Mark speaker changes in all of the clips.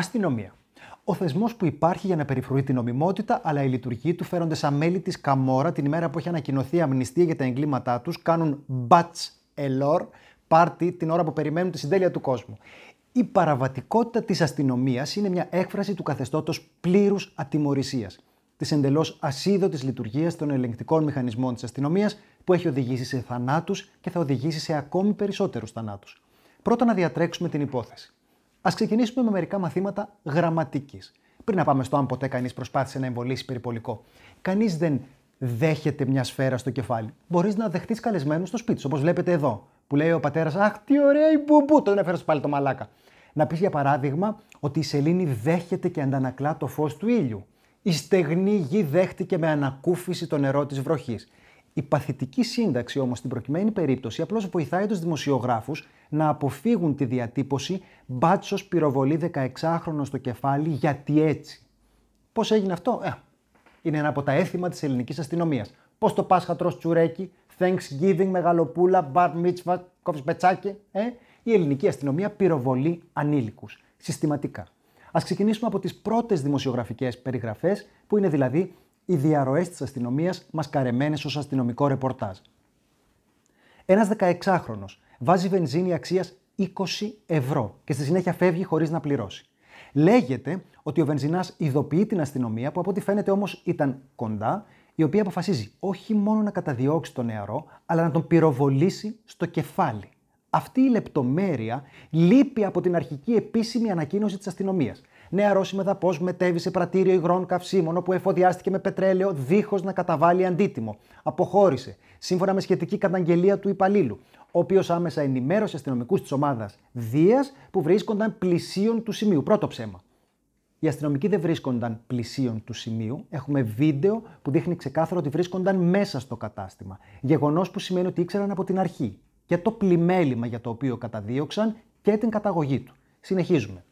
Speaker 1: Αστυνομία. Ο θεσμός που υπάρχει για να περιφρουρεί την νομιμότητα, αλλά οι λειτουργοί του φέρονται σαν μέλη της Καμόρα την ημέρα που έχει ανακοινωθεί η αμνηστία για τα εγκλήματά τους, κάνουν batch Elor, πάρτι την ώρα που περιμένουν τη συντέλεια του κόσμου. Η παραβατικότητα της αστυνομίας είναι μια έκφραση του καθεστώτος πλήρους ατιμορρησίας, της εντελώς ασίδωτης λειτουργίας των ελεγκτικών μηχανισμών της αστυνομίας που έχει οδηγήσει σε θανάτους και θα οδηγήσει σε ακόμη περισσότερους θανάτους. Πρώτα να διατρέξουμε την υπόθεση. Ας ξεκινήσουμε με μερικά μαθήματα γραμματικής. Πριν να πάμε στο αν ποτέ κανείς προσπάθησε να εμβολήσει περιπολικό. Κανείς δεν δέχεται μια σφαίρα στο κεφάλι. Μπορείς να δεχτείς καλεσμένους στο σπίτι, όπως βλέπετε εδώ, που λέει ο πατέρας Αχ, τι ωραία η μπουμπού! Τον έφερε πάλι το μαλάκα. Να πεις για παράδειγμα ότι η σελήνη δέχεται και αντανακλά το φως του ήλιου. Η στεγνή γη δέχτηκε με ανακούφιση το νερό της βροχής. Η παθητική σύνταξη όμως στην προκειμένη περίπτωση απλώς βοηθάει τους δημοσιογράφους να αποφύγουν τη διατυπωση «Μπάτσος μπάτσο πυροβολή 16χρονο στο κεφάλι γιατί έτσι. Πώς έγινε αυτό, ε, είναι ένα από τα έθιμα της ελληνικής αστυνομίας. Πώς το Πάσχα τρως τσουρέκι, Thanksgiving, μεγαλοπούλα, μπαρ μίτσβα, κόφι πετσάκι. Ε, η ελληνική αστυνομία πυροβολεί ανήλικους. Συστηματικά. Ας ξεκινήσουμε από τις πρώτες δημοσιογραφικές περιγραφές, που είναι δηλαδή οι διαρροές της αστυνομίας μας καρεμένες ως αστυνομικό ρεπορτάζ. Ένας 16χρονο βάζει βενζίνη αξίας 20 ευρώ και στη συνέχεια φεύγει χωρίς να πληρώσει. Λέγεται ότι ο Βενζινάς ειδοποιεί την αστυνομία, που από ό,τι φαίνεται όμως ήταν κοντά, η οποία αποφασίζει όχι μόνο να καταδιώξει τον νεαρό, αλλά να τον πυροβολήσει στο κεφάλι. Αυτή η λεπτομέρεια λείπει από την αρχική επίσημη ανακοίνωση της αστυνομίας νέα ρώσιμα πώ μετέβη σε πρατήριο υγρών καυσίμων, όπου εφοδιάστηκε με πετρέλαιο δίχως να καταβάλει αντίτιμο. Αποχώρησε, σύμφωνα με σχετική καταγγελία του υπαλλήλου, ο οποίος άμεσα ενημέρωσε αστυνομικούς της ομάδας Δίας που βρίσκονταν πλησίων του σημείου. Πρώτο ψέμα. Οι αστυνομικοί δεν βρίσκονταν πλησίων του σημείου. Έχουμε βίντεο που δείχνει ξεκάθαρα ότι βρίσκονταν μέσα στο κατάστημα. Γεγονός που σημαίνει ότι ήξεραν από την αρχή και το πλημέλημα για το οποίο καταδίωξαν και την καταγωγή του. Συνεχίζουμε.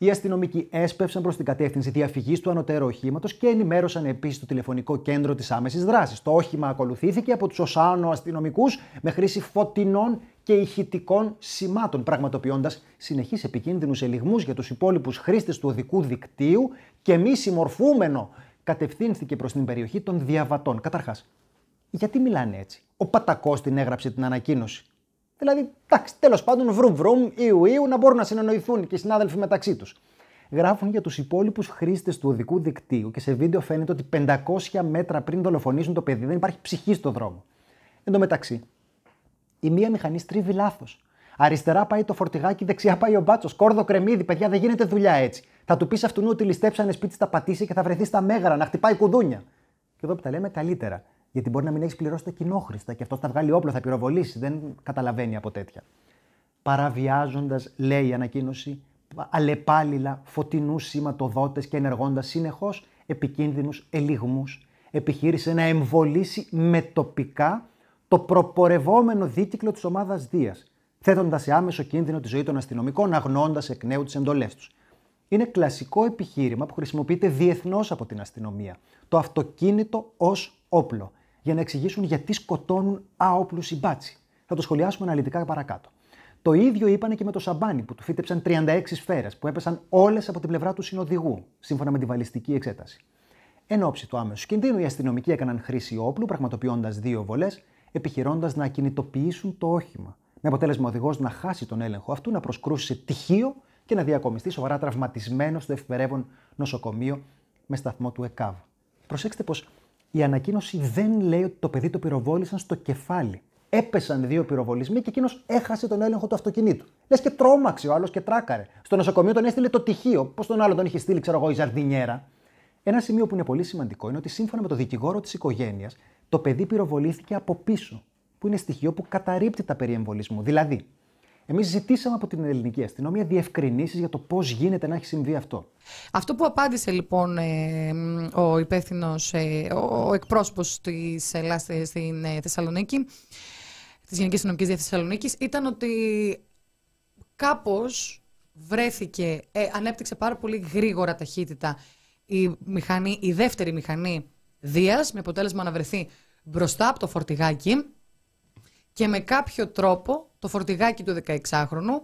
Speaker 1: Οι αστυνομικοί έσπευσαν προς την κατεύθυνση διαφυγής του ανωτέρω οχήματος και ενημέρωσαν επίσης το τηλεφωνικό κέντρο της άμεσης δράσης. Το όχημα ακολουθήθηκε από τους οσάνο αστυνομικούς με χρήση φωτεινών και ηχητικών σημάτων, πραγματοποιώντας συνεχείς επικίνδυνους ελιγμούς για τους υπόλοιπους χρήστες του οδικού δικτύου και μη συμμορφούμενο κατευθύνθηκε προς την περιοχή των διαβατών. Καταρχάς, γιατί μιλάνε έτσι. Ο Πατακός την έγραψε την ανακοίνωση. Δηλαδή, εντάξει, τέλος πάντων, βρουμ βρουμ, ιου ιου, να μπορούν να συνεννοηθούν και οι συνάδελφοι μεταξύ τους. Γράφουν για τους υπόλοιπους χρήστες του οδικού δικτύου και σε βίντεο φαίνεται ότι 500 μέτρα πριν δολοφονήσουν το παιδί δεν υπάρχει ψυχή στο δρόμο. Εν τω μεταξύ, η μία μηχανή στρίβει λάθος. Αριστερά πάει το φορτηγάκι, δεξιά πάει ο μπάτσος. Κόρδο κρεμίδι, παιδιά, δεν γίνεται δουλειά έτσι. Θα του πεις αυτού ότι ληστέψανε σπίτι στα πατήσει και θα βρεθεί στα μέγαρα να χτυπάει κουδούνια. Και εδώ που τα λέμε καλύτερα. Γιατί μπορεί να μην έχεις πληρώσει τα κοινόχρηστα και αυτός θα βγάλει όπλο, θα πυροβολήσει. Δεν καταλαβαίνει από τέτοια. Παραβιάζοντας, λέει η ανακοίνωση, αλλεπάλληλα φωτεινούς σηματοδότες και ενεργώντας συνεχώς επικίνδυνους ελιγμούς, επιχείρησε να εμβολήσει με τοπικά το προπορευόμενο δίκυκλο της ομάδας Δίας, θέτοντας σε άμεσο κίνδυνο τη ζωή των αστυνομικών, αγνώντας εκ νέου τις εντολές τους. Είναι κλασικό επιχείρημα που χρησιμοποιείται διεθνώς από την αστυνομία. Το αυτοκίνητο ως όπλο για να εξηγήσουν γιατί σκοτώνουν άοπλους συμπάτσι. Θα το σχολιάσουμε αναλυτικά παρακάτω. Το ίδιο είπαν και με το Σαμπάνι που του φύτεψαν 36 σφαίρες που έπεσαν όλες από την πλευρά του συνοδηγού, σύμφωνα με τη βαλιστική εξέταση. Εν ώψη του άμεσου κινδύνου, οι αστυνομικοί έκαναν χρήση όπλου, πραγματοποιώντας δύο βολές, επιχειρώντας να κινητοποιήσουν το όχημα. Με αποτέλεσμα ο οδηγός να χάσει τον έλεγχο αυτού, να προσκρούσει σε τυχείο και να διακομιστεί σοβαρά τραυματισμένος στο ευπερεύον νοσοκομείο με σταθμό του ΕΚΑΒ. Προσέξτε πως η ανακοίνωση δεν λέει ότι το παιδί το πυροβόλησαν στο κεφάλι. Έπεσαν δύο πυροβολισμοί και εκείνος έχασε τον έλεγχο του αυτοκινήτου. Λες και τρόμαξε ο άλλος και τράκαρε. Στο νοσοκομείο τον έστειλε το τυχείο. Πώς τον άλλο τον είχε στείλει, ξέρω εγώ, η ζαρδινιέρα. Ένα σημείο που είναι πολύ σημαντικό είναι ότι σύμφωνα με το δικηγόρο της οικογένειας, το παιδί πυροβολήθηκε από πίσω, που είναι στοιχείο που καταρρύπτει τα περί Δηλαδή, Εμείς ζητήσαμε από την ελληνική αστυνομία διευκρινήσεις για το πώς γίνεται να έχει συμβεί αυτό.
Speaker 2: Αυτό που απάντησε λοιπόν ε, ο υπεύθυνος, ε, ο εκπρόσωπος της Ελλάδα ε, στην Θεσσαλονίκη, της Γενικής Αστυνομικής Διεύθυνσης Θεσσαλονίκης, ήταν ότι κάπως βρέθηκε, ε, ανέπτυξε πάρα πολύ γρήγορα ταχύτητα η, μηχανή, η δεύτερη μηχανή Δίας, με αποτέλεσμα να βρεθεί μπροστά από το φορτηγάκι και με κάποιο τρόπο το φορτηγάκι του 16χρονου,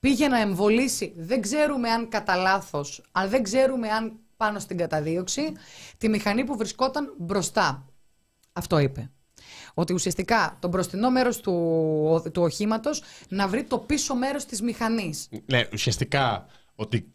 Speaker 2: πήγε να εμβολήσει, δεν ξέρουμε αν κατά λάθος, αλλά δεν ξέρουμε αν πάνω στην καταδίωξη, τη μηχανή που βρισκόταν μπροστά. Αυτό είπε. Ότι ουσιαστικά το μπροστινό μέρος του, του οχήματος να βρει το πίσω μέρος της μηχανής.
Speaker 1: Ναι, ουσιαστικά ότι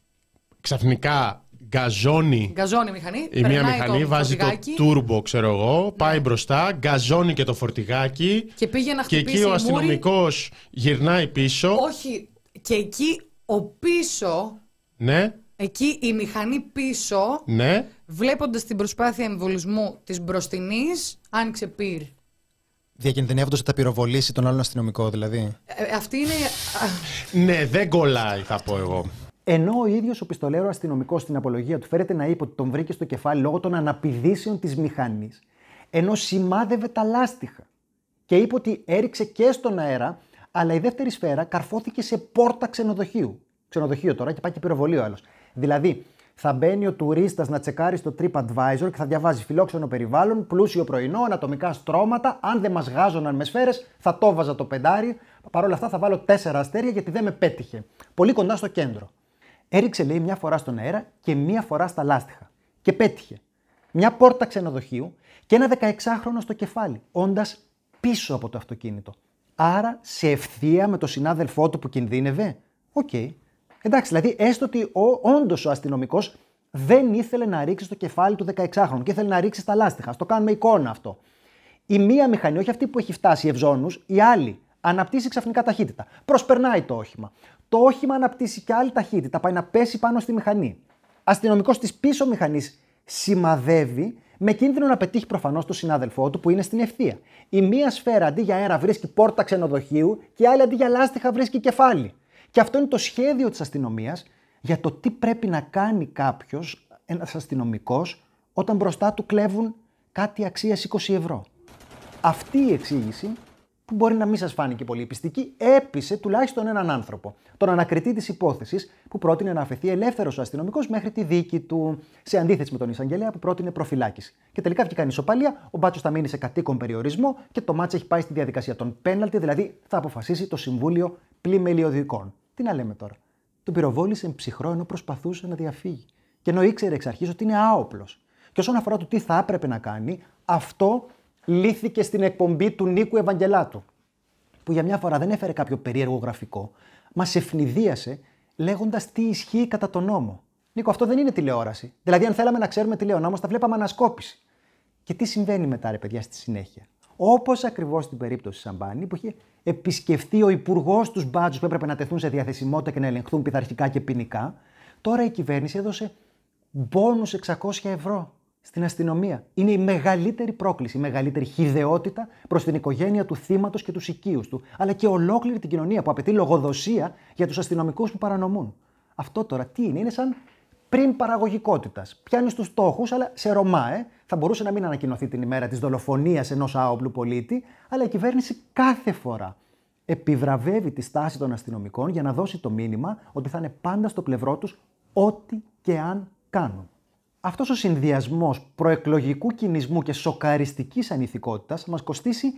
Speaker 1: ξαφνικά γκαζώνει. Γκαζώνει
Speaker 2: μηχανή. Η μία μηχανή βάζει το
Speaker 1: τούρμπο, ξέρω εγώ, ναι. πάει μπροστά, γκαζώνει και το φορτηγάκι.
Speaker 2: Και πήγε να χτυπήσει. Και εκεί ο αστυνομικός
Speaker 1: γυρνάει πίσω.
Speaker 2: Όχι, και εκεί ο πίσω. Ναι. Εκεί η μηχανή πίσω, ναι. βλέποντας την προσπάθεια εμβολισμού της μπροστινής, άνοιξε πυρ.
Speaker 1: Διακινδυνεύοντας ότι θα πυροβολήσει τον άλλον αστυνομικό, δηλαδή.
Speaker 2: Ε, ε, αυτή είναι.
Speaker 1: ναι, δεν κολλάει, θα πω εγώ. Ενώ ο ίδιος ο πιστολέρο αστυνομικός στην απολογία του φέρεται να είπε ότι τον βρήκε στο κεφάλι λόγω των αναπηδήσεων της μηχανής, ενώ σημάδευε τα λάστιχα και είπε ότι έριξε και στον αέρα, αλλά η δεύτερη σφαίρα καρφώθηκε σε πόρτα ξενοδοχείου. Ξενοδοχείο τώρα και πάει και πυροβολή ο άλλος. Δηλαδή, θα μπαίνει ο τουρίστας να τσεκάρει στο TripAdvisor και θα διαβάζει φιλόξενο περιβάλλον, πλούσιο πρωινό, ανατομικά στρώματα. Αν δεν μας γάζωναν με σφαίρες, θα το βάζα το πεντάρι. Παρ' όλα αυτά θα βάλω τέσσερα αστέρια γιατί δεν με πέτυχε. Πολύ κοντά στο κέντρο. Έριξε, λέει, μια φορά στον αέρα και μια φορά στα λάστιχα. Και πέτυχε. Μια πόρτα ξενοδοχείου και ένα 16χρονο στο κεφάλι, όντας πίσω από το αυτοκίνητο. Άρα σε ευθεία με τον συνάδελφό του που κινδύνευε. Οκ. Εντάξει, δηλαδή έστω ότι όντως ο αστυνομικός δεν ήθελε να ρίξει στο κεφάλι του 16χρονου και ήθελε να ρίξει στα λάστιχα. Στο κάνουμε εικόνα αυτό. Η μία μηχανή, όχι αυτή που έχει φτάσει ευζώνους, η άλλη αναπτύσσει ξαφνικά ταχύτητα. Προσπερνάει το όχημα το όχημα αναπτύσσει και άλλη ταχύτητα, πάει να πέσει πάνω στη μηχανή. Αστυνομικός της πίσω μηχανής σημαδεύει με κίνδυνο να πετύχει προφανώς τον συνάδελφό του που είναι στην ευθεία. Η μία σφαίρα αντί για αέρα βρίσκει πόρτα ξενοδοχείου και η άλλη αντί για λάστιχα βρίσκει κεφάλι. Και αυτό είναι το σχέδιο της αστυνομίας για το τι πρέπει να κάνει κάποιος, ένας αστυνομικός, όταν μπροστά του κλέβουν κάτι αξίας 20 ευρώ. Αυτή η εξήγηση που μπορεί να μην σας φάνηκε πολύ πιστική, έπεισε τουλάχιστον έναν άνθρωπο, τον ανακριτή της υπόθεσης, που πρότεινε να αφαιθεί ελεύθερος ο αστυνομικός μέχρι τη δίκη του, σε αντίθεση με τον Ισαγγελέα που πρότεινε προφυλάκηση. Και τελικά βγήκαν ισοπαλία, ο Μπάτσος θα μείνει σε κατοίκον περιορισμό και το μάτσο έχει πάει στη διαδικασία των πέναλτι, δηλαδή θα αποφασίσει το Συμβούλιο Πλημελιωδικών. Τι να λέμε τώρα. Τον πυροβόλησε ψυχρό ενώ προσπαθούσε να διαφύγει. Και ενώ ήξερε εξ αρχής ότι είναι άοπλος. Και όσον αφορά το τι θα έπρεπε να κάνει, αυτό λύθηκε στην εκπομπή του Νίκου Ευαγγελάτου, που για μια φορά δεν έφερε κάποιο περίεργο γραφικό, μας ευνηδίασε λέγοντας τι ισχύει κατά τον νόμο. Νίκο, αυτό δεν είναι τηλεόραση. Δηλαδή, αν θέλαμε να ξέρουμε τι λέει ο νόμο, θα βλέπαμε ανασκόπηση. Και τι συμβαίνει μετά, ρε παιδιά, στη συνέχεια. Όπως ακριβώς στην περίπτωση Σαμπάνη, που είχε επισκεφθεί ο υπουργός τους μπάτζους που έπρεπε να τεθούν σε διαθεσιμότητα και να ελεγχθούν πειθαρχικά και ποινικά, τώρα η κυβέρνηση έδωσε μπόνους 600 ευρώ στην αστυνομία. Είναι η μεγαλύτερη πρόκληση, η μεγαλύτερη χιδεότητα προς την οικογένεια του θύματος και τους οικείους του, αλλά και ολόκληρη την κοινωνία που απαιτεί λογοδοσία για τους αστυνομικούς που παρανομούν. Αυτό τώρα τι είναι, είναι σαν πριν παραγωγικότητας. Πιάνεις τους στόχους, αλλά σε Ρωμά, ε. Θα μπορούσε να μην ανακοινωθεί την ημέρα της δολοφονίας ενός άοπλου πολίτη, αλλά η κυβέρνηση κάθε φορά επιβραβεύει τη στάση των αστυνομικών για να δώσει το μήνυμα ότι θα είναι πάντα στο πλευρό τους ό,τι και αν κάνουν αυτός ο συνδυασμός προεκλογικού κινησμού και σοκαριστικής ανηθικότητας μας κοστίσει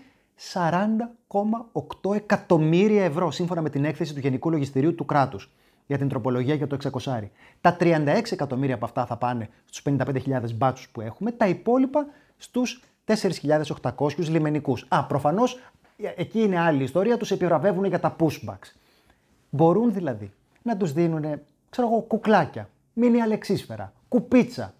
Speaker 1: 40,8 εκατομμύρια ευρώ σύμφωνα με την έκθεση του Γενικού Λογιστηρίου του κράτους για την τροπολογία για το 600. Τα 36 εκατομμύρια από αυτά θα πάνε στους 55.000 μπάτσους που έχουμε, τα υπόλοιπα στους 4.800 λιμενικούς. Α, προφανώς εκεί είναι άλλη ιστορία, τους επιβραβεύουν για τα pushbacks. Μπορούν δηλαδή να τους δίνουν, ξέρω εγώ, κουκλάκια, μίνι αλεξίσφαιρα, κουπίτσα,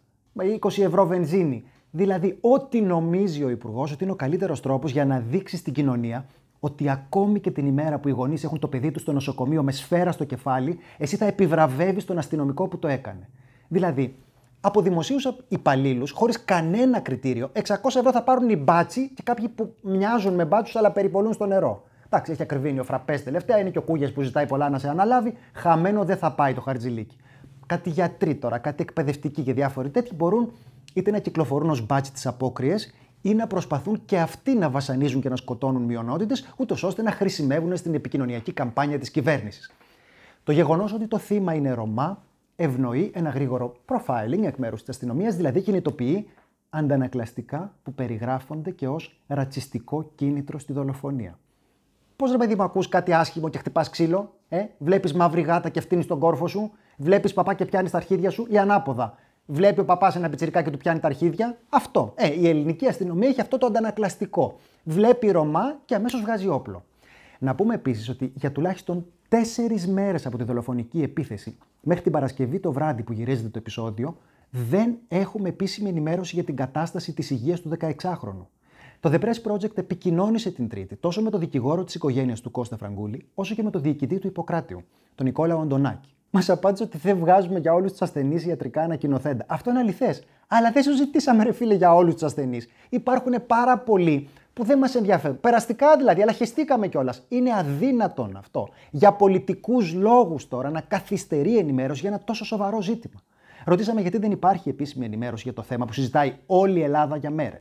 Speaker 1: 20 ευρώ βενζίνη. Δηλαδή, ό,τι νομίζει ο Υπουργός ότι είναι ο καλύτερος τρόπος για να δείξει στην κοινωνία ότι ακόμη και την ημέρα που οι γονείς έχουν το παιδί τους στο νοσοκομείο με σφαίρα στο κεφάλι, εσύ θα επιβραβεύεις τον αστυνομικό που το έκανε. Δηλαδή, από δημοσίους υπαλλήλους, χωρίς κανένα κριτήριο, 600 ευρώ θα πάρουν οι μπάτσι και κάποιοι που μοιάζουν με μπάτσους αλλά περιπολούν στο νερό. Εντάξει, έχει ακριβήνει ο Φραπές τελευταία, είναι και ο Κούγιας που ζητάει πολλά να σε αναλάβει. Χαμένο δεν θα πάει το χαρτζιλίκι κάτι γιατροί τώρα, κάτι εκπαιδευτικοί και διάφοροι τέτοιοι μπορούν είτε να κυκλοφορούν ως μπάτσι τις απόκριες ή να προσπαθούν και αυτοί να βασανίζουν και να σκοτώνουν μειονότητες, ούτως ώστε να χρησιμεύουν στην επικοινωνιακή καμπάνια της κυβέρνησης. Το γεγονός ότι το θύμα είναι Ρωμά ευνοεί ένα γρήγορο profiling εκ μέρους της αστυνομίας, δηλαδή κινητοποιεί αντανακλαστικά που περιγράφονται και ως ρατσιστικό κίνητρο στη δολοφονία. Πώς ρε παιδί μου, ακούς κάτι άσχημο και χτυπάς ξύλο, ε, βλέπεις μαύρη γάτα και φτύνεις τον κόρφο σου, Βλέπεις παπά και πιάνεις τα αρχίδια σου ή ανάποδα. Βλέπει ο παπάς ένα πιτσυρικά και του πιάνει τα αρχίδια. Αυτό. Ε, η ελληνική αστυνομία έχει αυτό το αντανακλαστικό. Βλέπει Ρωμά και αμέσως βγάζει όπλο. Να πούμε επίσης ότι για τουλάχιστον τέσσερις μέρες από τη δολοφονική επίθεση μέχρι την Παρασκευή το βράδυ που γυρίζεται το επεισόδιο, δεν έχουμε επίσημη ενημέρωση για την κατάσταση της υγείας του 16χρονου. Το The Press Project επικοινώνησε την Τρίτη τόσο με τον δικηγόρο της οικογένειας του Κώστα Φραγκούλη, όσο και με τον διοικητή του Ιπποκράτιου, τον Νικόλαο Αντωνάκη μας απάντησε ότι δεν βγάζουμε για όλους τους ασθενείς ιατρικά ανακοινοθέντα. Αυτό είναι αληθές. Αλλά δεν ζητήσαμε, ρε φίλε, για όλους τους ασθενείς. Υπάρχουν πάρα πολλοί που δεν μας ενδιαφέρουν. Περαστικά δηλαδή, αλλά χεστήκαμε κιόλας. Είναι αδύνατον αυτό. Για πολιτικούς λόγους τώρα να καθυστερεί ενημέρωση για ένα τόσο σοβαρό ζήτημα. Ρωτήσαμε γιατί δεν υπάρχει επίσημη ενημέρωση για το θέμα που συζητάει όλη η Ελλάδα για μέρες.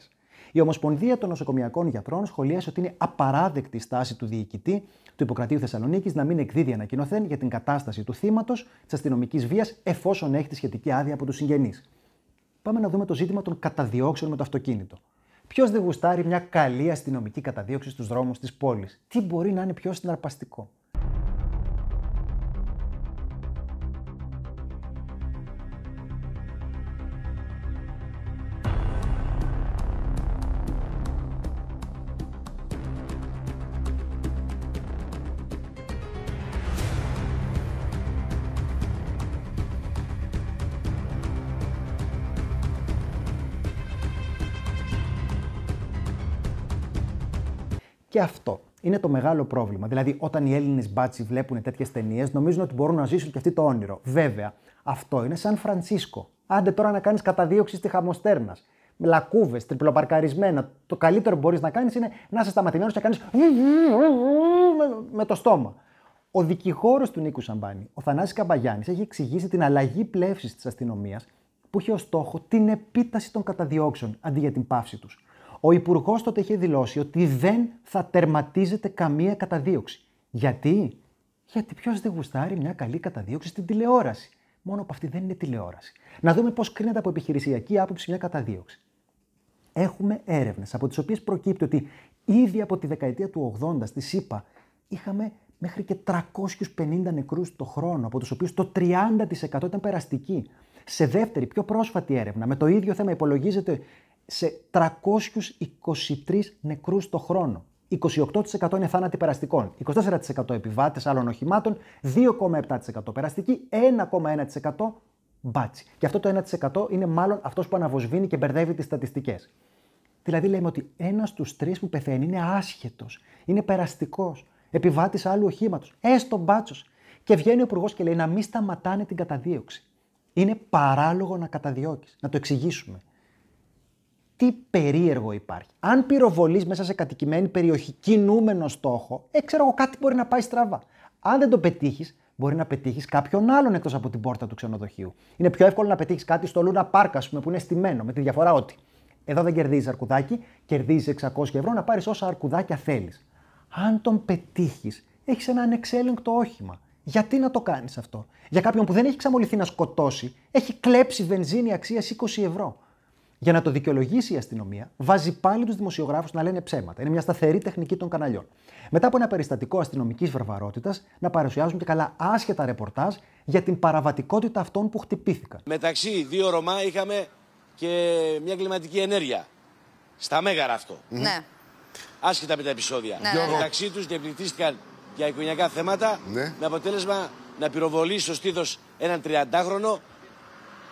Speaker 1: Η Ομοσπονδία των Νοσοκομιακών Γιατρών σχολίασε ότι είναι απαράδεκτη η στάση του διοικητή του Υποκρατείου Θεσσαλονίκης να μην εκδίδει ανακοινωθέν για την κατάσταση του θύματος της αστυνομικής βίας εφόσον έχει τη σχετική άδεια από τους συγγενείς. Πάμε να δούμε το ζήτημα των καταδιώξεων με το αυτοκίνητο. Ποιος δεν γουστάρει μια καλή αστυνομική καταδίωξη στους δρόμους της πόλης. Τι μπορεί να είναι πιο συναρπαστικό. Και αυτό είναι το μεγάλο πρόβλημα. Δηλαδή, όταν οι Έλληνες μπάτσι βλέπουν τέτοιες ταινίες, νομίζουν ότι μπορούν να ζήσουν και αυτή το όνειρο. Βέβαια, αυτό είναι σαν Φρανσίσκο. Άντε τώρα να κάνεις καταδίωξη στη χαμοστέρνας. Λακκούβες, τριπλοπαρκαρισμένα. Το καλύτερο που μπορείς να κάνεις είναι να σε σταματημένος και να κάνεις με το στόμα. Ο δικηγόρος του Νίκου Σαμπάνη, ο Θανάσης Καμπαγιάννης, έχει εξηγήσει την αλλαγή πλεύσης της αστυνομίας που είχε ως στόχο την επίταση των καταδιώξεων αντί για την πάυση τους. Ο Υπουργός τότε είχε δηλώσει ότι δεν θα τερματίζεται καμία καταδίωξη. Γιατί, Γιατί ποιος δεν γουστάρει μια καλή καταδίωξη στην τηλεόραση. Μόνο που αυτή δεν είναι τηλεόραση. Να δούμε πώς κρίνεται από επιχειρησιακή άποψη μια καταδίωξη. Έχουμε έρευνες από τις οποίες προκύπτει ότι ήδη από τη δεκαετία του 80 στη ΣΥΠΑ είχαμε μέχρι και 350 νεκρούς το χρόνο, από τους οποίους το 30% ήταν περαστικοί. Σε δεύτερη, πιο πρόσφατη έρευνα, με το ίδιο θέμα υπολογίζεται σε 323 νεκρούς το χρόνο. 28% είναι θάνατοι περαστικών, 24% επιβάτες άλλων οχημάτων, 2,7% περαστικοί, 1,1% μπάτσι. Και αυτό το 1% είναι μάλλον αυτός που αναβοσβήνει και μπερδεύει τις στατιστικές. Δηλαδή λέμε ότι ένας στους τρεις που πεθαίνει είναι άσχετος, είναι περαστικός, επιβάτης άλλου οχήματος, έστω μπάτσος. Και βγαίνει ο υπουργός και λέει να μην σταματάνε την καταδίωξη. Είναι παράλογο να καταδιώκεις. να το εξηγήσουμε τι περίεργο υπάρχει. Αν πυροβολείς μέσα σε κατοικημένη περιοχή κινούμενο στόχο, ε, ξέρω εγώ, κάτι μπορεί να πάει στραβά. Αν δεν το πετύχεις, μπορεί να πετύχεις κάποιον άλλον εκτός από την πόρτα του ξενοδοχείου. Είναι πιο εύκολο να πετύχεις κάτι στο Λούνα Πάρκα, ας πούμε, που είναι στημένο, με τη διαφορά ότι εδώ δεν κερδίζεις αρκουδάκι, κερδίζεις 600 ευρώ να πάρεις όσα αρκουδάκια θέλεις. Αν τον πετύχεις, έχεις ένα ανεξέλεγκτο όχημα. Γιατί να το κάνεις αυτό. Για κάποιον που δεν έχει ξαμοληθεί να σκοτώσει, έχει κλέψει βενζίνη αξίας 20 ευρώ για να το δικαιολογήσει η αστυνομία, βάζει πάλι τους δημοσιογράφους να λένε ψέματα. Είναι μια σταθερή τεχνική των καναλιών. Μετά από ένα περιστατικό αστυνομικής βαρβαρότητας, να παρουσιάζουν και καλά άσχετα ρεπορτάζ για την παραβατικότητα αυτών που χτυπήθηκαν.
Speaker 2: Μεταξύ δύο Ρωμά είχαμε και μια κλιματική ενέργεια. Στα μέγαρα αυτό. Ναι. Άσχετα με τα επεισόδια. Ναι. ναι, ναι. Μεταξύ τους διαπληκτίστηκαν για οικογενειακά θέματα ναι. με αποτέλεσμα να πυροβολεί στο στήθος έναν 30χρονο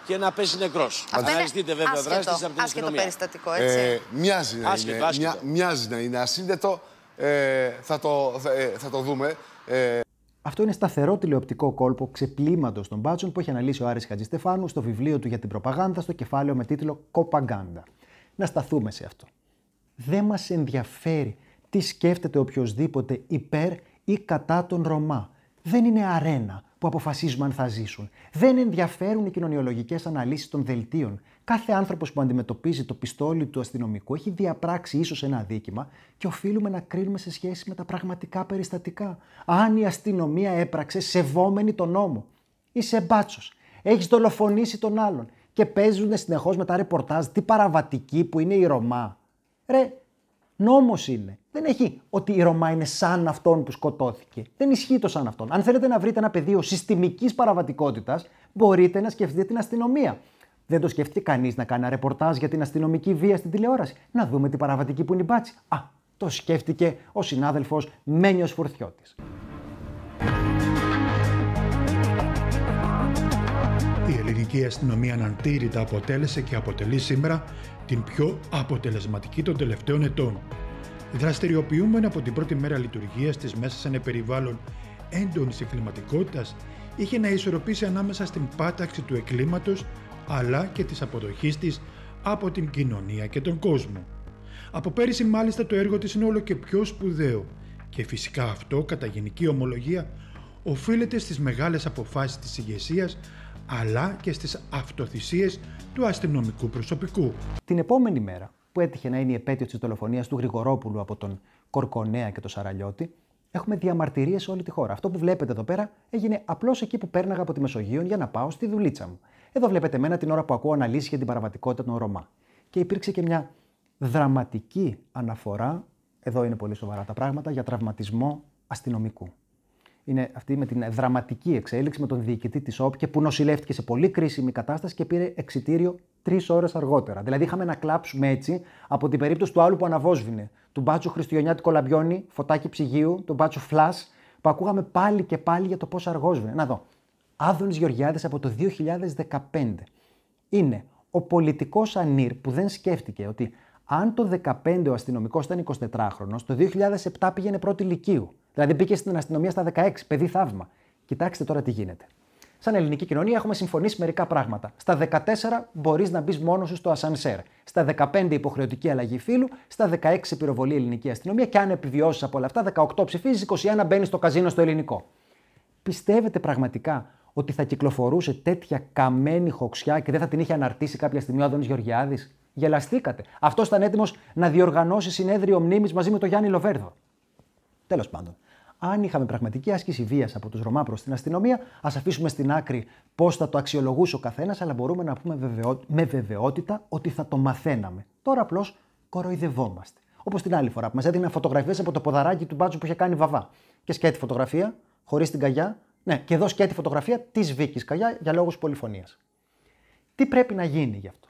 Speaker 2: και να παίζει νεκρό. Αναγνωριστείτε βέβαια άσχετο, από την άσχετο περιστατικό, ε, έτσι. Ε,
Speaker 1: μοιάζει, να άσχετο, είναι, άσχετο. Μια, μοιάζει να είναι ασύνδετο. Ε, θα, το, θα, ε, θα το δούμε. Ε... Αυτό είναι σταθερό τηλεοπτικό κόλπο ξεπλήματος των μπάτσων που έχει αναλύσει ο Άρης Χατζηστεφάνου στο βιβλίο του για την προπαγάνδα στο κεφάλαιο με τίτλο «Κοπαγκάντα». Να σταθούμε σε αυτό. Δεν μας ενδιαφέρει τι σκέφτεται οποιοδήποτε υπέρ ή κατά τον Ρωμά. Δεν είναι αρένα που αποφασίζουμε αν θα ζήσουν. Δεν ενδιαφέρουν οι κοινωνιολογικές αναλύσεις των δελτίων. Κάθε άνθρωπος που αντιμετωπίζει το πιστόλι του αστυνομικού έχει διαπράξει ίσως ένα δίκημα και οφείλουμε να κρίνουμε σε σχέση με τα πραγματικά περιστατικά. Αν η αστυνομία έπραξε σεβόμενη τον νόμο. Είσαι μπάτσος. Έχεις δολοφονήσει τον άλλον. Και παίζουν συνεχώς με τα ρεπορτάζ τι παραβατική που είναι η Ρωμά. Ρε, νόμος είναι. Δεν έχει ότι η Ρωμά είναι σαν αυτόν που σκοτώθηκε. Δεν ισχύει το σαν αυτόν. Αν θέλετε να βρείτε ένα πεδίο συστημικής παραβατικότητας, μπορείτε να σκεφτείτε την αστυνομία. Δεν το σκεφτεί κανείς να κάνει ένα ρεπορτάζ για την αστυνομική βία στην τηλεόραση. Να δούμε την παραβατική που είναι η μπάτση. Α, το σκέφτηκε ο συνάδελφος Μένιος Φουρτιώτη. Η ελληνική αστυνομία αναντήρητα αποτέλεσε και αποτελεί σήμερα την πιο αποτελεσματική των τελευταίων ετών Δραστηριοποιούμενο από την πρώτη μέρα λειτουργίας της μέσας σε ένα περιβάλλον έντονης εγκληματικότητας, είχε να ισορροπήσει ανάμεσα στην πάταξη του εγκλήματος αλλά και της αποδοχής της από την κοινωνία και τον κόσμο. Από πέρυσι μάλιστα το έργο της είναι όλο και πιο σπουδαίο και φυσικά αυτό κατά γενική ομολογία οφείλεται στις μεγάλες αποφάσεις της ηγεσίας αλλά και στις αυτοθυσίες του αστυνομικού προσωπικού. Την επόμενη μέρα που έτυχε να είναι η επέτειος της δολοφονίας του Γρηγορόπουλου από τον Κορκονέα και τον Σαραλιώτη, έχουμε διαμαρτυρίες σε όλη τη χώρα. Αυτό που βλέπετε εδώ πέρα έγινε απλώς εκεί που πέρναγα από τη Μεσογείο για να πάω στη δουλίτσα μου. Εδώ βλέπετε μένα την ώρα που ακούω αναλύσεις για την παραβατικότητα των Ρωμά. Και υπήρξε και μια δραματική αναφορά, εδώ είναι πολύ σοβαρά τα πράγματα, για τραυματισμό αστυνομικού είναι αυτή με την δραματική εξέλιξη, με τον διοικητή της ΟΠΚΕ που νοσηλεύτηκε σε πολύ κρίσιμη κατάσταση και πήρε εξητήριο τρεις ώρες αργότερα. Δηλαδή, είχαμε να κλάψουμε έτσι από την περίπτωση του άλλου που αναβόσβηνε, του μπάτσου Χριστιανιάτη Κολαμπιόνι, φωτάκι ψυγείου, τον μπάτσου Φλα, που ακούγαμε πάλι και πάλι για το πώς αργόσβηνε. Να δω. Άδωνης Γεωργιάδης από το 2015 είναι ο πολιτικός ανήρ που δεν σκέφτηκε ότι αν το 2015 ο αστυνομικός ήταν 24χρονο, το 2007 πήγαινε πρώτη ηλικίου. Δηλαδή μπήκε στην αστυνομία στα 16, παιδί θαύμα. Κοιτάξτε τώρα τι γίνεται. Σαν ελληνική κοινωνία έχουμε συμφωνήσει μερικά πράγματα. Στα 14 μπορείς να μπεις μόνος σου στο ασανσέρ. Στα 15 υποχρεωτική αλλαγή φύλου. Στα 16 πυροβολή ελληνική αστυνομία. Και αν επιβιώσεις από όλα αυτά, 18 ψηφίζει, 21 μπαίνεις στο καζίνο στο ελληνικό. Πιστεύετε πραγματικά ότι θα κυκλοφορούσε τέτοια καμένη χοξιά και δεν θα την είχε αναρτήσει κάποια στιγμή ο Άδωνης Γεωργιάδης. Γελαστήκατε. Αυτός ήταν έτοιμος να διοργανώσει συνέδριο μνήμης μαζί με τον Γιάννη Λοβέρδο. Τέλος πάντων. Αν είχαμε πραγματική άσκηση βίας από τους Ρωμά προς την αστυνομία, ας αφήσουμε στην άκρη πώς θα το αξιολογούσε ο καθένας, αλλά μπορούμε να πούμε με βεβαιότητα ότι θα το μαθαίναμε. Τώρα απλώς κοροϊδευόμαστε. Όπως την άλλη φορά που μας έδιναν φωτογραφίες από το ποδαράκι του μπάτσου που είχε κάνει βαβά. Και σκέτη φωτογραφία, χωρίς την καγιά. Ναι, και εδώ σκέτη φωτογραφία της Βίκης Καγιά για λόγους πολυφωνίας. Τι πρέπει να γίνει γι' αυτό.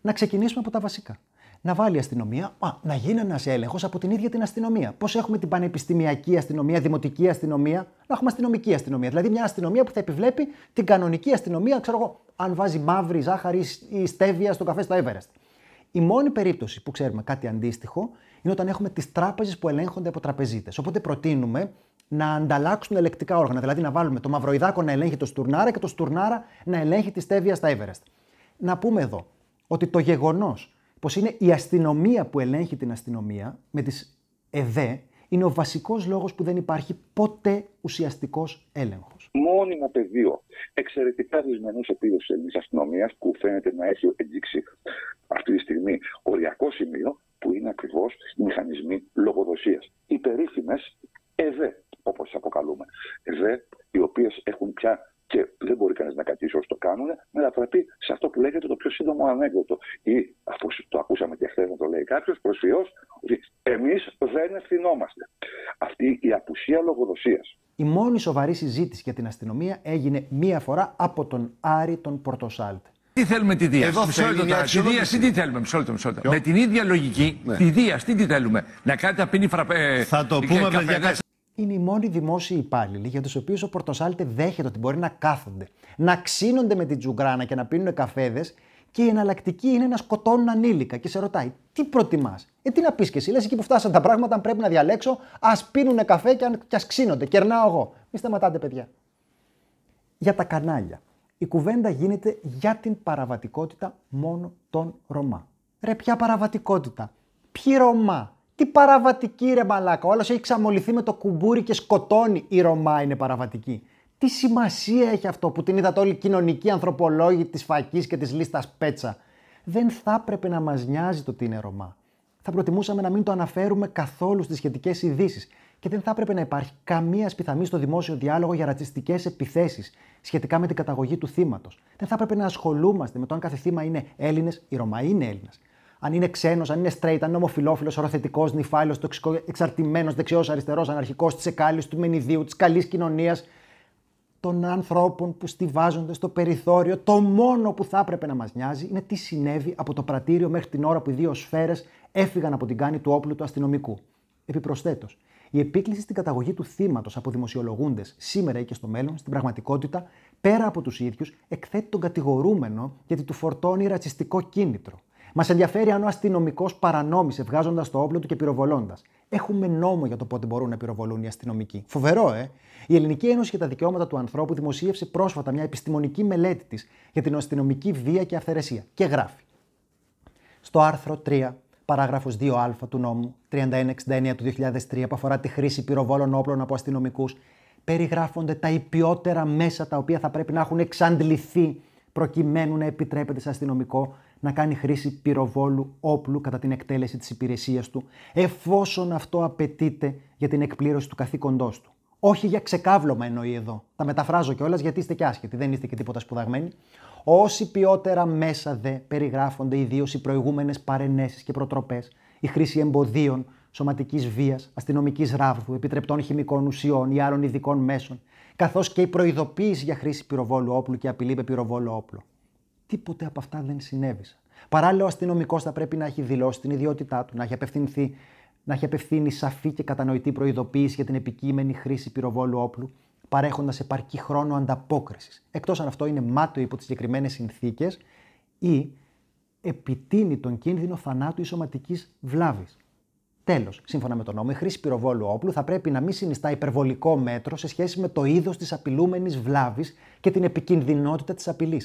Speaker 1: Να ξεκινήσουμε από τα βασικά να βάλει αστυνομία, α, να γίνει ένας έλεγχος από την ίδια την αστυνομία. Πώς έχουμε την πανεπιστημιακή αστυνομία, δημοτική αστυνομία, να έχουμε αστυνομική αστυνομία. Δηλαδή μια αστυνομία που θα επιβλέπει την κανονική αστυνομία, ξέρω εγώ, αν βάζει μαύρη ζάχαρη ή στέβια στο καφέ στο Everest. Η μόνη περίπτωση που ξέρουμε κάτι αντίστοιχο είναι όταν έχουμε τις τράπεζες που ελέγχονται από τραπεζίτες. Οπότε προτείνουμε να ανταλλάξουν ελεκτικά όργανα. Δηλαδή να βάλουμε το μαυροϊδάκο να ελέγχει το στουρνάρα και το στουρνάρα να ελέγχει τη στέβια στα Everest. Να πούμε εδώ ότι το γεγονός πως είναι η αστυνομία που ελέγχει την αστυνομία με τις ΕΔΕ είναι ο βασικός λόγος που δεν υπάρχει ποτέ ουσιαστικός έλεγχος.
Speaker 2: Μόνιμο πεδίο εξαιρετικά δυσμενούς επίδοσης τη αστυνομίας που φαίνεται να έχει
Speaker 1: εγγίξει αυτή τη στιγμή οριακό σημείο που είναι ακριβώς οι μηχανισμοί λογοδοσίας. Οι περίφημες ΕΔΕ, όπως τις αποκαλούμε. ΕΔΕ, οι οποίες έχουν πια και δεν μπορεί κανείς να κατήσει όσο το κάνουν, να μετατραπεί σε αυτό που λέγεται το πιο σύντομο ανέκδοτο. Ή, αφού το ακούσαμε και χθες να το λέει κάποιος, προσφυγό, ότι εμείς δεν ευθυνόμαστε. Αυτή η απουσία λογοδοσίας. Η μόνη σοβαρή συζήτηση για την αστυνομία έγινε μία φορά από τον Άρη τον Πορτοσάλτ. Τι θέλουμε τη Δία. Εδώ μισό λεπτό. Τη Δία τι, τι θέλουμε. Με την ίδια λογική, ναι. τη Δία τι, θέλουμε. Να
Speaker 2: κάνετε τα φραπέ. Θα το ε, πούμε με παιδιά
Speaker 1: είναι οι μόνοι δημόσιοι υπάλληλοι για τους οποίους ο Πορτοσάλτε δέχεται ότι μπορεί να κάθονται, να ξύνονται με την τζουγκράνα και να πίνουν καφέδες και η εναλλακτική είναι να σκοτώνουν ανήλικα και σε ρωτάει, τι προτιμάς. Ε, τι να πεις και εσύ, λες εκεί που φτάσαν τα πράγματα, αν πρέπει να διαλέξω, ας πίνουν καφέ και, και ας ξύνονται. Κερνάω εγώ. Μη σταματάτε, παιδιά. Για τα κανάλια. Η κουβέντα γίνεται για την παραβατικότητα μόνο των Ρωμά. Ρε, ποια παραβατικότητα. Ποιοι Ρωμά. Τι παραβατική ρε μαλάκα. Ο άλλος έχει ξαμολυθεί με το κουμπούρι και σκοτώνει. Η Ρωμά είναι παραβατική. Τι σημασία έχει αυτό που την είδατε όλοι οι κοινωνικοί ανθρωπολόγοι της φακής και της λίστας πέτσα. Δεν θα έπρεπε να μας νοιάζει το τι είναι Ρωμά. Θα προτιμούσαμε να μην το αναφέρουμε καθόλου στις σχετικές ειδήσεις και δεν θα έπρεπε να υπάρχει καμία σπιθαμή στο δημόσιο διάλογο για ρατσιστικές επιθέσεις σχετικά με την καταγωγή του θύματος. Δεν θα έπρεπε να ασχολούμαστε με το αν κάθε θύμα είναι Έλληνες ή Ρωμά είναι Έλληνας αν είναι ξένος, αν είναι straight, αν είναι ομοφυλόφιλος, οροθετικός, νυφάλιος, τοξικό, εξαρτημένος, δεξιός, αριστερός, αναρχικός, της εκάλυψης, του μενιδίου, της καλής κοινωνίας, των ανθρώπων που στηβάζονται στο περιθώριο, το μόνο που θα έπρεπε να μας νοιάζει είναι τι συνέβη από το πρατήριο μέχρι την ώρα που οι δύο σφαίρες έφυγαν από την κάνη του όπλου του αστυνομικού. Επιπροσθέτως, η επίκληση στην καταγωγή του θύματος από δημοσιολογούντες σήμερα ή και στο μέλλον, στην πραγματικότητα, πέρα από τους ίδιους, εκθέτει τον κατηγορούμενο γιατί του φορτώνει ρατσιστικό κίνητρο. Μας ενδιαφέρει αν ο αστυνομικός παρανόμησε βγάζοντας το όπλο του και πυροβολώντας. Έχουμε νόμο για το πότε μπορούν να πυροβολούν οι αστυνομικοί. Φοβερό, ε! Η Ελληνική Ένωση για τα Δικαιώματα του Ανθρώπου δημοσίευσε πρόσφατα μια επιστημονική μελέτη της για την αστυνομική βία και αυθαιρεσία. Και γράφει. Στο άρθρο 3, παράγραφο 2α του νόμου 3169 του 2003, που αφορά τη χρήση πυροβόλων όπλων από αστυνομικούς, περιγράφονται τα υπιότερα μέσα τα οποία θα πρέπει να έχουν εξαντληθεί προκειμένου να επιτρέπεται σε αστυνομικό να κάνει χρήση πυροβόλου όπλου κατά την εκτέλεση της υπηρεσίας του, εφόσον αυτό απαιτείται για την εκπλήρωση του καθήκοντός του. Όχι για ξεκάβλωμα εννοεί εδώ. Τα μεταφράζω κιόλας γιατί είστε και άσχετοι, δεν είστε και τίποτα σπουδαγμένοι. Όσοι ποιότερα μέσα δε περιγράφονται, ιδίως οι προηγούμενες παρενέσεις και προτροπές, η χρήση εμποδίων, σωματικής βίας, αστυνομικής ράβδου, επιτρεπτών χημικών ουσιών ή άλλων ειδικών μέσων, καθώς και η προειδοποίηση για χρήση πυροβόλου όπλου και απειλή με πυροβόλο όπλο. Τίποτε από αυτά δεν συνέβησαν. Παράλληλα, ο αστυνομικός θα πρέπει να έχει δηλώσει την ιδιότητά του, να έχει απευθυνθεί να έχει απευθύνει σαφή και κατανοητή προειδοποίηση για την επικείμενη χρήση πυροβόλου όπλου, παρέχοντας επαρκή χρόνο ανταπόκρισης, εκτός αν αυτό είναι μάταιο υπό τις συγκεκριμένες συνθήκες ή επιτείνει τον κίνδυνο θανάτου ή σωματικής βλάβης. Τέλος, σύμφωνα με τον νόμο, η χρήση πυροβόλου όπλου θα πρέπει να μην συνιστά υπερβολικό μέτρο σε σχέση με το είδος της απειλούμενης βλάβης και την επικινδυνότητα της απειλής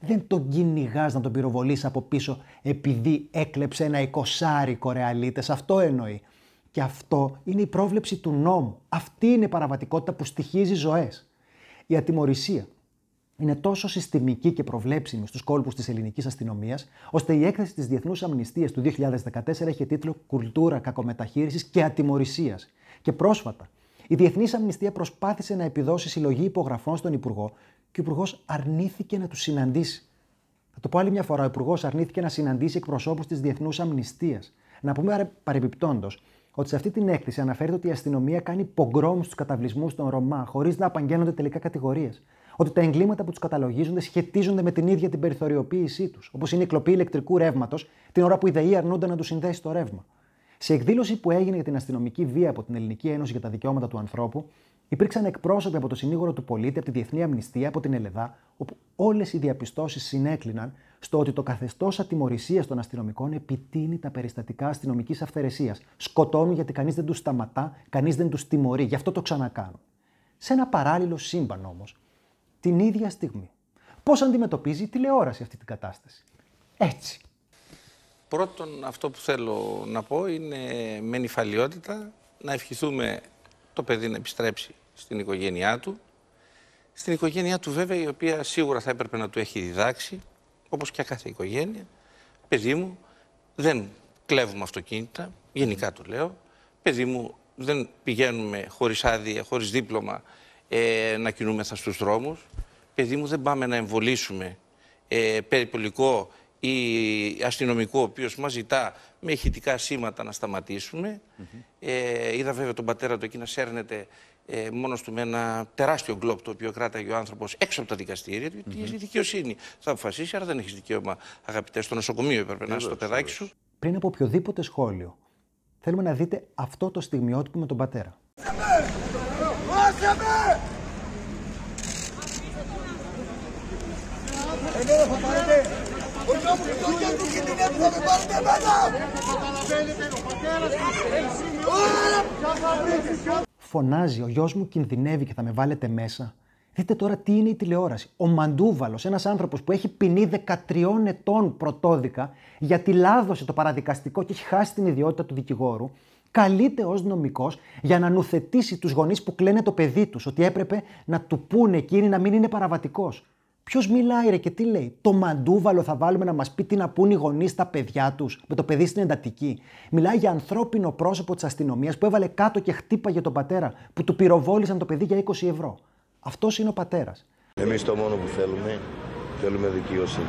Speaker 1: δεν τον κυνηγάς να τον πυροβολείς από πίσω επειδή έκλεψε ένα εικοσάρι κορεαλίτε. Αυτό εννοεί. Και αυτό είναι η πρόβλεψη του νόμου. Αυτή είναι η παραβατικότητα που στοιχίζει ζωές. Η ατιμορρησία είναι τόσο συστημική και προβλέψιμη στους κόλπους της ελληνικής αστυνομίας, ώστε η έκθεση της Διεθνούς Αμνηστίας του 2014 είχε τίτλο «Κουλτούρα κακομεταχείρισης και ατιμορρησίας. Και πρόσφατα, η Διεθνής Αμνηστία προσπάθησε να επιδώσει συλλογή υπογραφών στον Υπουργό και ο Υπουργός αρνήθηκε να τους συναντήσει. Θα το πω άλλη μια φορά: Ο Υπουργός αρνήθηκε να συναντήσει εκπροσώπους της Διεθνούς Αμνηστίας. Να πούμε παρεμπιπτόντως ότι σε αυτή την έκθεση αναφέρεται ότι η αστυνομία κάνει πογκρόμους στους καταβλισμούς των Ρωμά, χωρίς να απαγγέλλονται τελικά κατηγορίες. Ότι τα εγκλήματα που τους καταλογίζονται σχετίζονται με την ίδια την περιθωριοποίησή τους, όπως είναι η κλοπή ηλεκτρικού ρεύματος, την ώρα που οι ΔΕΗ αρνούνται να τους συνδέσει το ρεύμα. Σε εκδήλωση που έγινε για την αστυνομική βία από την Ελληνική Ένωση για τα Δικαιώματα του Ανθρώπου, Υπήρξαν εκπρόσωποι από το συνήγορο του πολίτη, από τη Διεθνή Αμνηστία, από την Ελεδά, όπου όλες οι διαπιστώσεις συνέκλειναν στο ότι το καθεστώς ατιμορρησίας των αστυνομικών επιτείνει τα περιστατικά αστυνομικής αυθαιρεσίας. Σκοτώνουν γιατί κανείς δεν τους σταματά, κανείς δεν τους τιμωρεί, γι' αυτό το ξανακάνουν. Σε ένα παράλληλο σύμπαν όμως, την ίδια στιγμή, πώς αντιμετωπίζει η τηλεόραση αυτή την κατάσταση.
Speaker 2: Έτσι. Πρώτον, αυτό που θέλω να πω είναι με νυφαλιότητα να ευχηθούμε το παιδί να επιστρέψει στην οικογένειά του. Στην οικογένειά του βέβαια η οποία σίγουρα θα έπρεπε να του έχει διδάξει, όπως και κάθε οικογένεια. Παιδί μου, δεν κλέβουμε αυτοκίνητα, γενικά το λέω. Παιδί μου, δεν πηγαίνουμε χωρίς άδεια, χωρίς δίπλωμα ε, να κινούμεθα στους δρόμους. Παιδί μου, δεν πάμε να εμβολήσουμε ε, περιπολικό ή αστυνομικό ο οποίος μας ζητά με ηχητικά σήματα να σταματήσουμε. ε, είδα βέβαια τον πατέρα του εκεί να σέρνεται ε, μόνος του με ένα τεράστιο γκλόπ το οποίο κράταγε ο άνθρωπος έξω από τα δικαστήρια διότι γιατί mm η δικαιοσύνη θα αποφασίσει, άρα δεν έχεις δικαίωμα, αγαπητέ, στο νοσοκομείο έπρεπε να είσαι το παιδάκι σου.
Speaker 1: Πριν από οποιοδήποτε σχόλιο, θέλουμε να δείτε αυτό το στιγμιότυπο με τον πατέρα φωνάζει, ο γιος μου κινδυνεύει και θα με βάλετε μέσα. Δείτε τώρα τι είναι η τηλεόραση. Ο Μαντούβαλος, ένας άνθρωπος που έχει ποινή 13 ετών πρωτόδικα, γιατί λάδωσε το παραδικαστικό και έχει χάσει την ιδιότητα του δικηγόρου, καλείται ως νομικός για να νουθετήσει τους γονείς που κλαίνε το παιδί τους, ότι έπρεπε να του πούνε εκείνοι να μην είναι παραβατικός. Ποιος μιλάει ρε και τι λέει. Το μαντούβαλο θα βάλουμε να μας πει τι να πούν οι γονείς στα παιδιά τους με το παιδί στην εντατική. Μιλάει για ανθρώπινο πρόσωπο της αστυνομίας που έβαλε κάτω και χτύπαγε τον πατέρα που του πυροβόλησαν το παιδί για 20 ευρώ. Αυτός είναι ο πατέρας.
Speaker 2: Εμείς το μόνο που θέλουμε, θέλουμε δικαιωση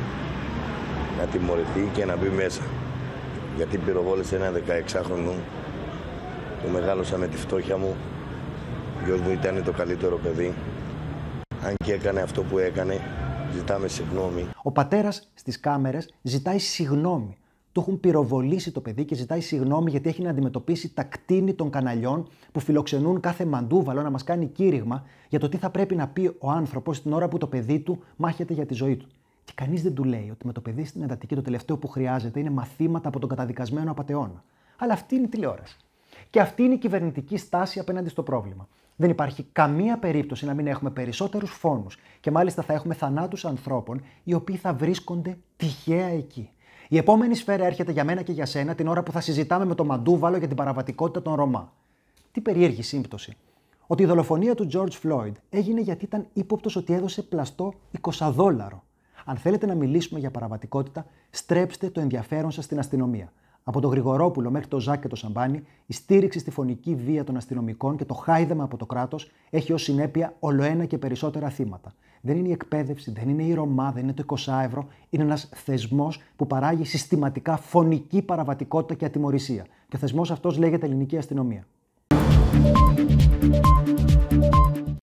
Speaker 2: Να τιμωρηθεί και να μπει μέσα. Γιατί πυροβόλησε ένα 16χρονο που μεγάλωσα με τη φτώχεια μου. Ο γιος μου ήταν το καλύτερο παιδί. Αν και έκανε αυτό που έκανε, Ζητάμε συγγνώμη.
Speaker 1: Ο πατέρας στις κάμερες ζητάει συγγνώμη. Του έχουν πυροβολήσει το παιδί και ζητάει συγγνώμη γιατί έχει να αντιμετωπίσει τα κτίνη των καναλιών που φιλοξενούν κάθε μαντούβαλο να μας κάνει κήρυγμα για το τι θα πρέπει να πει ο άνθρωπος την ώρα που το παιδί του μάχεται για τη ζωή του. Και κανείς δεν του λέει ότι με το παιδί στην εντατική το τελευταίο που χρειάζεται είναι μαθήματα από τον καταδικασμένο απαταιώνα. Αλλά αυτή είναι η τηλεόραση. Και αυτή είναι η κυβερνητική στάση απέναντι στο πρόβλημα. Δεν υπάρχει καμία περίπτωση να μην έχουμε περισσότερους φόνους και μάλιστα θα έχουμε θανάτους ανθρώπων οι οποίοι θα βρίσκονται τυχαία εκεί. Η επόμενη σφαίρα έρχεται για μένα και για σένα την ώρα που θα συζητάμε με τον Μαντούβαλο για την παραβατικότητα των Ρωμά. Τι περίεργη σύμπτωση. Ότι η δολοφονία του George Floyd έγινε γιατί ήταν ύποπτος ότι έδωσε πλαστό 20 δόλαρο. Αν θέλετε να μιλήσουμε για παραβατικότητα, στρέψτε το ενδιαφέρον σας στην αστυνομία από τον Γρηγορόπουλο μέχρι τον Ζάκ και το Σαμπάνι, η στήριξη στη φωνική βία των αστυνομικών και το χάιδεμα από το κράτος έχει ως συνέπεια ολοένα και περισσότερα θύματα. Δεν είναι η εκπαίδευση, δεν είναι η Ρωμά, δεν είναι το 20 ευρώ. Είναι ένας θεσμός που παράγει συστηματικά φωνική παραβατικότητα και ατιμορρησία. Και ο θεσμός αυτός λέγεται Ελληνική Αστυνομία.